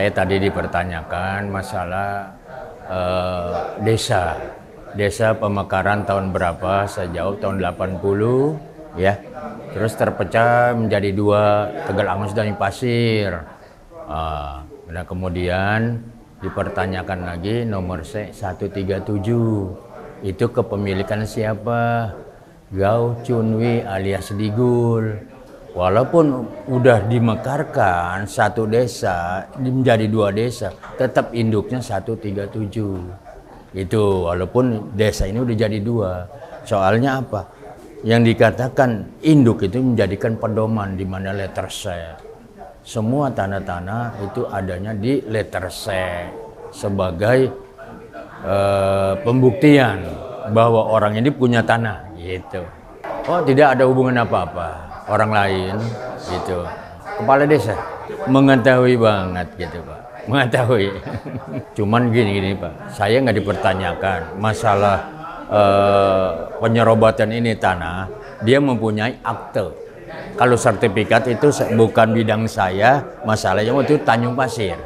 saya tadi dipertanyakan masalah eh, desa. Desa pemekaran tahun berapa? Saya jawab tahun 80 ya. Terus terpecah menjadi dua, Tegal Angus dan Pasir. Eh, nah kemudian dipertanyakan lagi nomor C 137. Itu kepemilikan siapa? Gao Chunwi alias Digul. Walaupun udah dimekarkan satu desa menjadi dua desa, tetap induknya satu tiga 137. Itu walaupun desa ini udah jadi dua. Soalnya apa? Yang dikatakan induk itu menjadikan pedoman di mana letter C. Semua tanah-tanah itu adanya di letter C sebagai uh, pembuktian bahwa orang ini punya tanah gitu. Oh, tidak ada hubungan apa-apa orang lain gitu kepala desa mengetahui banget gitu pak mengetahui cuman gini gini pak saya nggak dipertanyakan masalah eh, penyerobotan ini tanah dia mempunyai akte kalau sertifikat itu bukan bidang saya masalahnya waktu itu Tanjung Pasir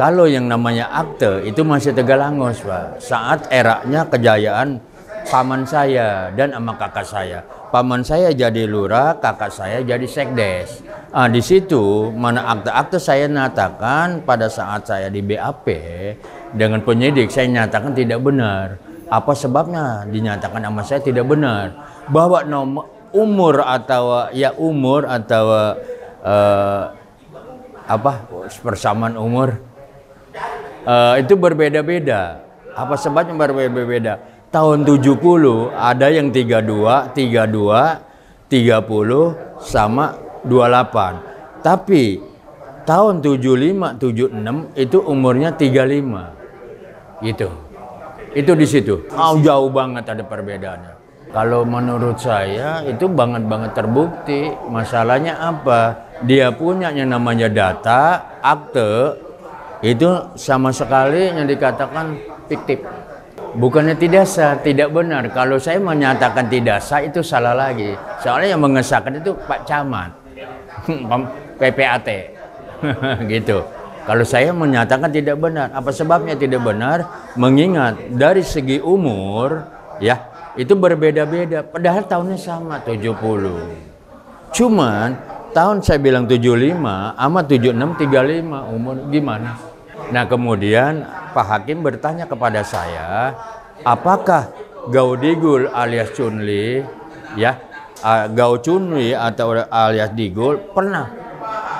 kalau yang namanya akte itu masih Tegalangos pak saat eranya kejayaan paman saya dan sama kakak saya. Paman saya jadi lurah, kakak saya jadi sekdes. Nah, di situ mana akte-akte saya nyatakan pada saat saya di BAP dengan penyidik saya nyatakan tidak benar. Apa sebabnya dinyatakan sama saya tidak benar? Bahwa nomor umur atau ya umur atau uh, apa persamaan umur uh, itu berbeda-beda. Apa sebabnya berbeda-beda? tahun 70 ada yang 32, 32, 30 sama 28. Tapi tahun 75, 76 itu umurnya 35. Gitu. Itu di situ. Oh, jauh banget ada perbedaannya. Kalau menurut saya itu banget-banget terbukti. Masalahnya apa? Dia punya yang namanya data, akte, itu sama sekali yang dikatakan fiktif. Bukannya tidak sah, tidak benar. Kalau saya menyatakan tidak sah itu salah lagi. Soalnya yang mengesahkan itu Pak Camat, PPAT, gitu. Kalau saya menyatakan tidak benar, apa sebabnya tidak benar? Mengingat dari segi umur, ya itu berbeda-beda. Padahal tahunnya sama 70. Cuman tahun saya bilang 75 sama 76 35 umur gimana? Nah kemudian Pak Hakim bertanya kepada saya, apakah Gaudigul alias Chunli, ya Gau Chunli atau alias Digul pernah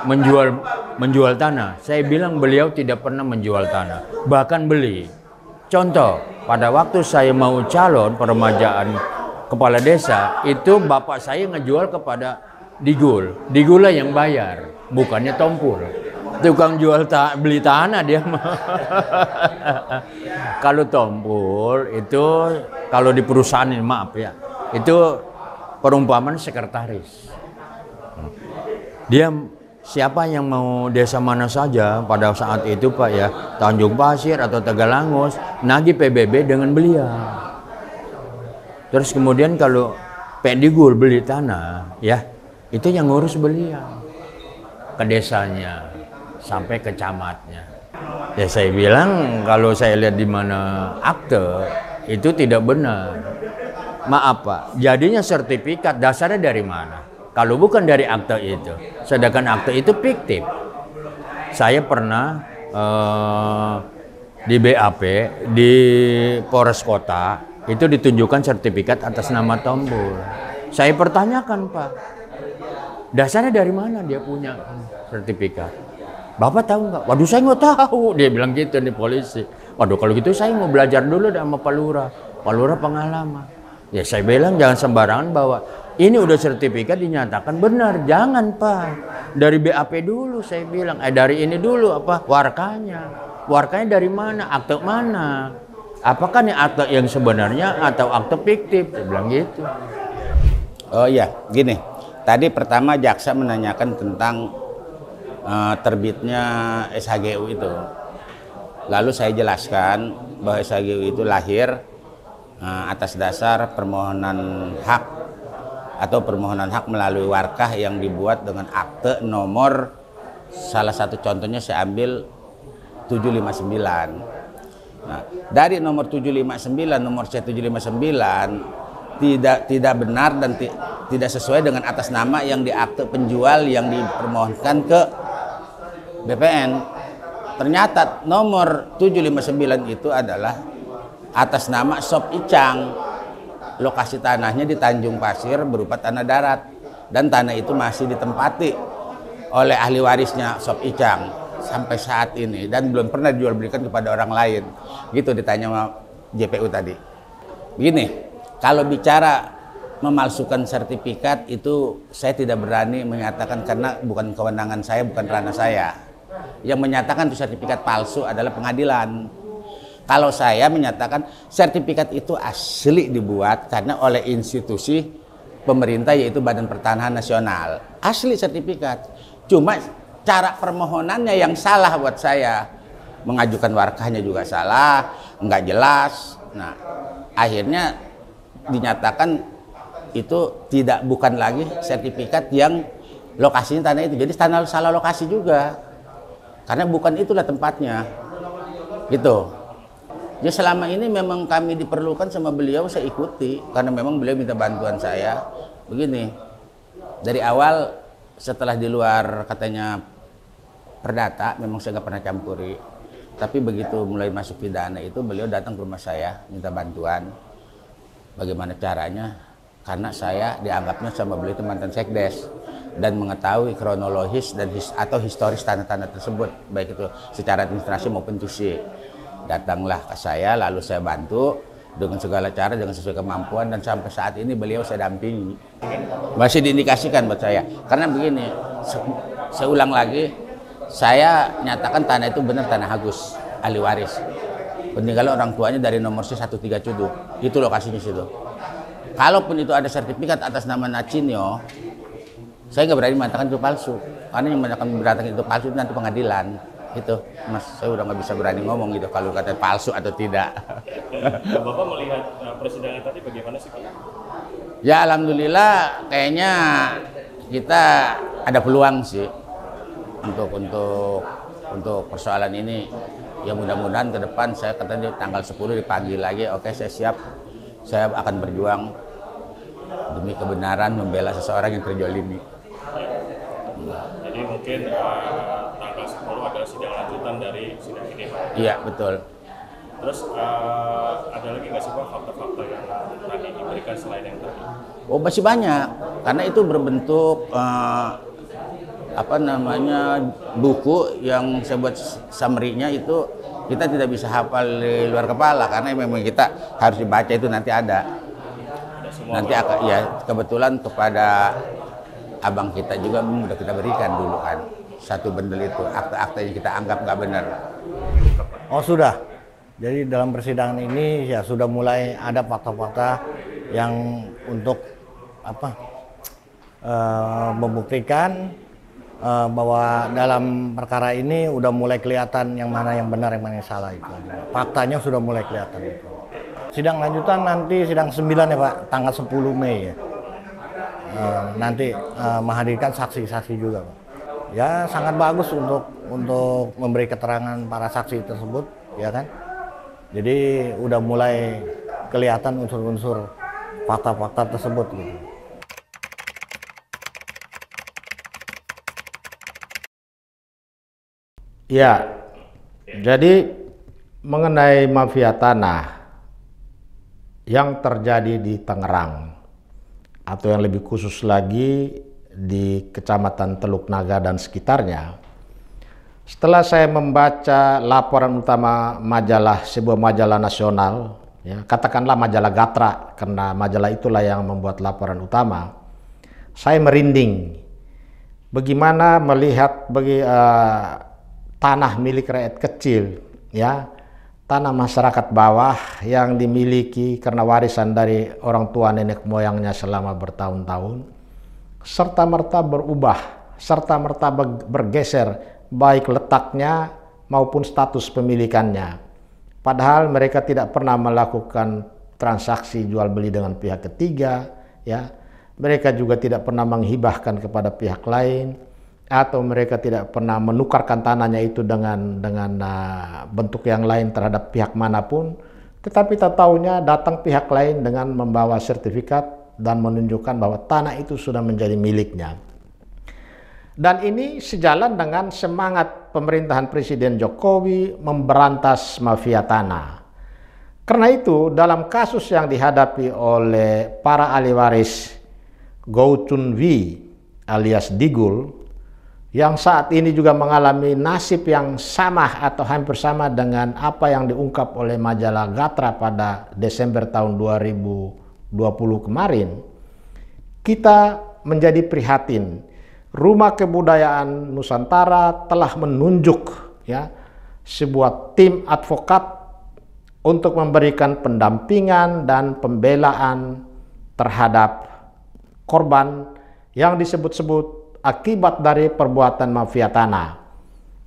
menjual menjual tanah? Saya bilang beliau tidak pernah menjual tanah, bahkan beli. Contoh, pada waktu saya mau calon peremajaan kepala desa, itu bapak saya ngejual kepada Digul. Digula yang bayar, bukannya Tompul tukang jual ta beli tanah dia kalau tompul itu kalau di perusahaan ini maaf ya itu perumpamaan sekretaris dia siapa yang mau desa mana saja pada saat itu Pak ya Tanjung Pasir atau Tegalangus nagi PBB dengan beliau terus kemudian kalau pendigul beli tanah ya itu yang ngurus beliau ke desanya sampai ke camatnya. Ya saya bilang kalau saya lihat di mana akte itu tidak benar. Maaf Pak, jadinya sertifikat dasarnya dari mana? Kalau bukan dari akte itu. Sedangkan akte itu fiktif. Saya pernah eh, di BAP di Polres Kota itu ditunjukkan sertifikat atas nama tombol. Saya pertanyakan Pak, dasarnya dari mana dia punya sertifikat? Bapak tahu nggak? Waduh saya nggak tahu. Dia bilang gitu nih polisi. Waduh kalau gitu saya mau belajar dulu sama Pak Lurah. Pak Lurah pengalaman. Ya saya bilang jangan sembarangan bawa. Ini udah sertifikat dinyatakan benar. Jangan Pak. Dari BAP dulu saya bilang. Eh dari ini dulu apa? Warkanya. Warkanya dari mana? Akte mana? Apakah ini akte yang sebenarnya atau akte fiktif? Saya bilang gitu. Oh iya, gini. Tadi pertama jaksa menanyakan tentang Eh, terbitnya SHGU itu. Lalu saya jelaskan bahwa SHGU itu lahir eh, atas dasar permohonan hak atau permohonan hak melalui warkah yang dibuat dengan akte nomor salah satu contohnya saya ambil 759. Nah, dari nomor 759 nomor C759 tidak tidak benar dan tidak sesuai dengan atas nama yang di akte penjual yang dipermohonkan ke BPN ternyata nomor 759 itu adalah atas nama Sop Icang lokasi tanahnya di Tanjung Pasir berupa tanah darat dan tanah itu masih ditempati oleh ahli warisnya Sop Icang sampai saat ini dan belum pernah dijual belikan kepada orang lain gitu ditanya sama JPU tadi Begini, kalau bicara memalsukan sertifikat itu saya tidak berani menyatakan karena bukan kewenangan saya bukan ranah saya yang menyatakan itu sertifikat palsu adalah pengadilan. Kalau saya menyatakan sertifikat itu asli dibuat karena oleh institusi pemerintah yaitu Badan Pertanahan Nasional. Asli sertifikat. Cuma cara permohonannya yang salah buat saya. Mengajukan warkahnya juga salah, nggak jelas. Nah, akhirnya dinyatakan itu tidak bukan lagi sertifikat yang lokasinya tanah itu. Jadi tanah salah lokasi juga. Karena bukan itulah tempatnya. Gitu. Ya selama ini memang kami diperlukan sama beliau saya ikuti karena memang beliau minta bantuan saya. Begini. Dari awal setelah di luar katanya perdata memang saya nggak pernah campuri. Tapi begitu mulai masuk pidana itu beliau datang ke rumah saya minta bantuan. Bagaimana caranya? Karena saya dianggapnya sama beliau itu mantan sekdes dan mengetahui kronologis dan his, atau historis tanah-tanah tersebut baik itu secara administrasi maupun tusi datanglah ke saya lalu saya bantu dengan segala cara dengan sesuai kemampuan dan sampai saat ini beliau saya dampingi masih diindikasikan buat saya karena begini se saya ulang lagi saya nyatakan tanah itu benar tanah Agus ahli waris peninggalan orang tuanya dari nomor C 13 Cudu itu lokasinya situ kalaupun itu ada sertifikat atas nama Nacinyo saya nggak berani mengatakan itu palsu. Karena yang mengatakan itu palsu itu nanti pengadilan. Gitu. Mas, saya udah nggak bisa berani ngomong gitu kalau kata palsu atau tidak. Nah, Bapak melihat eh, persidangan tadi bagaimana sih Pak? Ya alhamdulillah kayaknya kita ada peluang sih untuk untuk untuk persoalan ini ya mudah-mudahan ke depan saya kata di tanggal 10 dipanggil lagi oke saya siap saya akan berjuang demi kebenaran membela seseorang yang terjolimi jadi mungkin uh, tanggal 10 adalah sidang lanjutan dari sidang ini Pak. Iya, betul. Terus uh, ada lagi nggak sih Pak fakta-fakta yang tadi diberikan selain yang tadi? Oh masih banyak, karena itu berbentuk uh, apa namanya buku yang saya buat summary-nya itu kita tidak bisa hafal di luar kepala karena memang kita harus dibaca itu nanti ada. ada semua nanti akan ya kebetulan kepada abang kita juga sudah kita berikan dulu kan satu bendel itu akta-akta yang kita anggap nggak benar. Oh sudah. Jadi dalam persidangan ini ya sudah mulai ada fakta-fakta yang untuk apa e, membuktikan e, bahwa dalam perkara ini udah mulai kelihatan yang mana yang benar yang mana yang salah itu. Faktanya sudah mulai kelihatan itu. Sidang lanjutan nanti sidang 9 ya Pak, tanggal 10 Mei ya. Eh, nanti uh, menghadirkan saksi-saksi juga Pak. Ya sangat bagus untuk untuk memberi keterangan para saksi tersebut ya kan. Jadi udah mulai kelihatan unsur-unsur fakta-fakta tersebut gitu. Ya, jadi mengenai mafia tanah yang terjadi di Tangerang, atau yang lebih khusus lagi di Kecamatan Teluk Naga dan sekitarnya. Setelah saya membaca laporan utama majalah sebuah majalah nasional, ya, katakanlah majalah Gatra karena majalah itulah yang membuat laporan utama. Saya merinding. Bagaimana melihat bagi uh, tanah milik rakyat kecil, ya tanah masyarakat bawah yang dimiliki karena warisan dari orang tua nenek moyangnya selama bertahun-tahun, serta-merta berubah, serta-merta bergeser baik letaknya maupun status pemilikannya. Padahal mereka tidak pernah melakukan transaksi jual beli dengan pihak ketiga, ya. Mereka juga tidak pernah menghibahkan kepada pihak lain atau mereka tidak pernah menukarkan tanahnya itu dengan dengan uh, bentuk yang lain terhadap pihak manapun, tetapi tak tahunya datang pihak lain dengan membawa sertifikat dan menunjukkan bahwa tanah itu sudah menjadi miliknya. Dan ini sejalan dengan semangat pemerintahan Presiden Jokowi memberantas mafia tanah. Karena itu, dalam kasus yang dihadapi oleh para ahli waris Gautun Chun alias Digul yang saat ini juga mengalami nasib yang sama atau hampir sama dengan apa yang diungkap oleh majalah Gatra pada Desember tahun 2020 kemarin, kita menjadi prihatin. Rumah Kebudayaan Nusantara telah menunjuk ya sebuah tim advokat untuk memberikan pendampingan dan pembelaan terhadap korban yang disebut-sebut akibat dari perbuatan mafia tanah.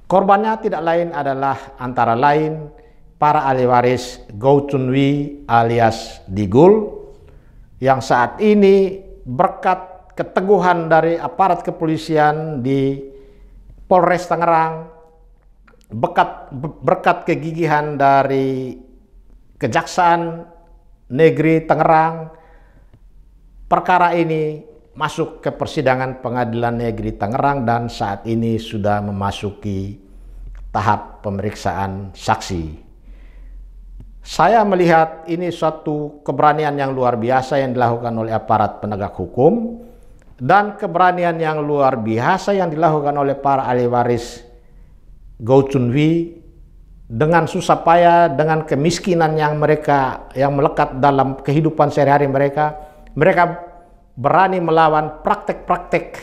Korbannya tidak lain adalah antara lain para ahli waris Wei alias Digul yang saat ini berkat keteguhan dari aparat kepolisian di Polres Tangerang berkat berkat kegigihan dari Kejaksaan Negeri Tangerang perkara ini masuk ke persidangan pengadilan negeri Tangerang dan saat ini sudah memasuki tahap pemeriksaan saksi. Saya melihat ini suatu keberanian yang luar biasa yang dilakukan oleh aparat penegak hukum dan keberanian yang luar biasa yang dilakukan oleh para ahli waris Go dengan susah payah, dengan kemiskinan yang mereka yang melekat dalam kehidupan sehari-hari mereka, mereka berani melawan praktek-praktek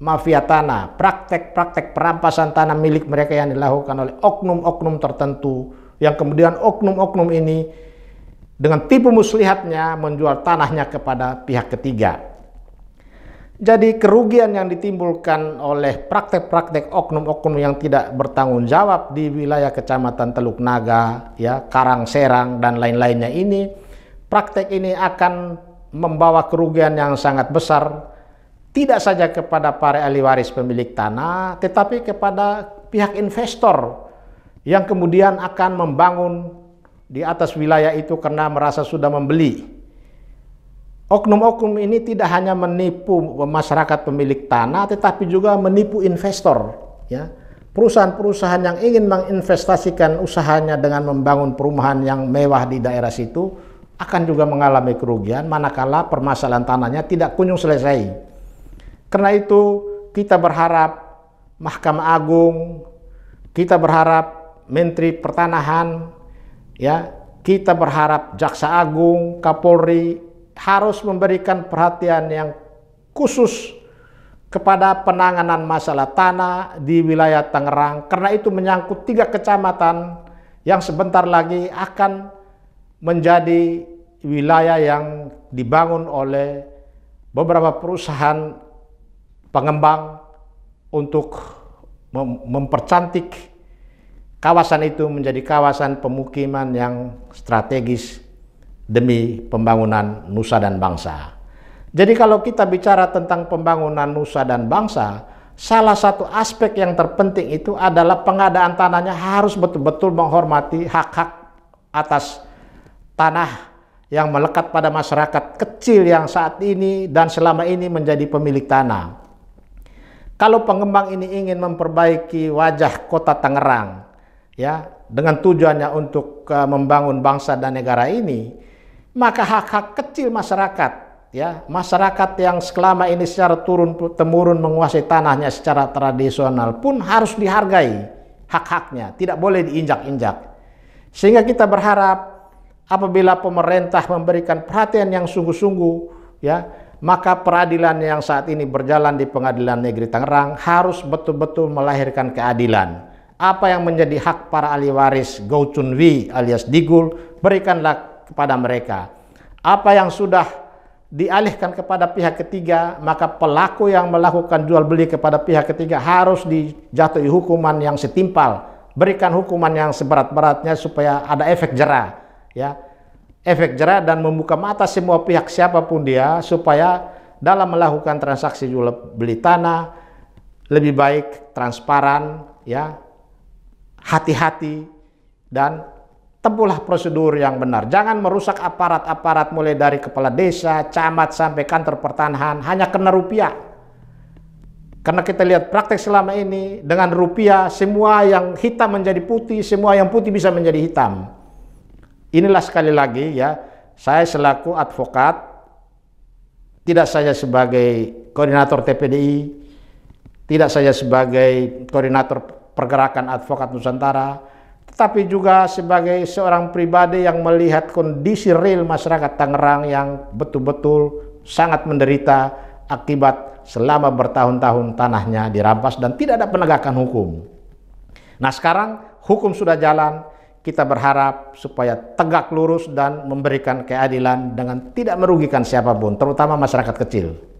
mafia tanah, praktek-praktek perampasan tanah milik mereka yang dilakukan oleh oknum-oknum tertentu, yang kemudian oknum-oknum ini dengan tipu muslihatnya menjual tanahnya kepada pihak ketiga. Jadi kerugian yang ditimbulkan oleh praktek-praktek oknum-oknum yang tidak bertanggung jawab di wilayah kecamatan Teluk Naga, ya Karang Serang dan lain-lainnya ini, praktek ini akan membawa kerugian yang sangat besar tidak saja kepada para ahli waris pemilik tanah tetapi kepada pihak investor yang kemudian akan membangun di atas wilayah itu karena merasa sudah membeli. Oknum-oknum ini tidak hanya menipu masyarakat pemilik tanah tetapi juga menipu investor ya. Perusahaan-perusahaan yang ingin menginvestasikan usahanya dengan membangun perumahan yang mewah di daerah situ akan juga mengalami kerugian manakala permasalahan tanahnya tidak kunjung selesai. Karena itu kita berharap Mahkamah Agung, kita berharap Menteri Pertanahan, ya, kita berharap Jaksa Agung, Kapolri harus memberikan perhatian yang khusus kepada penanganan masalah tanah di wilayah Tangerang karena itu menyangkut tiga kecamatan yang sebentar lagi akan menjadi wilayah yang dibangun oleh beberapa perusahaan pengembang untuk mem mempercantik kawasan itu menjadi kawasan pemukiman yang strategis demi pembangunan nusa dan bangsa. Jadi kalau kita bicara tentang pembangunan nusa dan bangsa, salah satu aspek yang terpenting itu adalah pengadaan tanahnya harus betul-betul menghormati hak-hak atas tanah yang melekat pada masyarakat kecil yang saat ini dan selama ini menjadi pemilik tanah. Kalau pengembang ini ingin memperbaiki wajah kota Tangerang, ya, dengan tujuannya untuk eh, membangun bangsa dan negara ini, maka hak-hak kecil masyarakat, ya, masyarakat yang selama ini secara turun temurun menguasai tanahnya secara tradisional pun harus dihargai hak-haknya, tidak boleh diinjak-injak. Sehingga kita berharap apabila pemerintah memberikan perhatian yang sungguh-sungguh ya maka peradilan yang saat ini berjalan di Pengadilan Negeri Tangerang harus betul-betul melahirkan keadilan. Apa yang menjadi hak para ahli waris Go Chun Wi alias Digul berikanlah kepada mereka. Apa yang sudah dialihkan kepada pihak ketiga, maka pelaku yang melakukan jual beli kepada pihak ketiga harus dijatuhi hukuman yang setimpal. Berikan hukuman yang seberat-beratnya supaya ada efek jerah ya efek jerah dan membuka mata semua pihak siapapun dia supaya dalam melakukan transaksi jual beli tanah lebih baik transparan ya hati-hati dan tempuhlah prosedur yang benar. Jangan merusak aparat-aparat mulai dari kepala desa, camat sampai kantor pertanahan hanya kena rupiah. Karena kita lihat praktek selama ini dengan rupiah semua yang hitam menjadi putih, semua yang putih bisa menjadi hitam. Inilah sekali lagi ya, saya selaku advokat, tidak saya sebagai koordinator TPDI, tidak saya sebagai koordinator pergerakan advokat Nusantara, tetapi juga sebagai seorang pribadi yang melihat kondisi real masyarakat Tangerang yang betul-betul sangat menderita akibat selama bertahun-tahun tanahnya dirampas dan tidak ada penegakan hukum. Nah sekarang hukum sudah jalan, kita berharap supaya tegak lurus dan memberikan keadilan dengan tidak merugikan siapapun, terutama masyarakat kecil.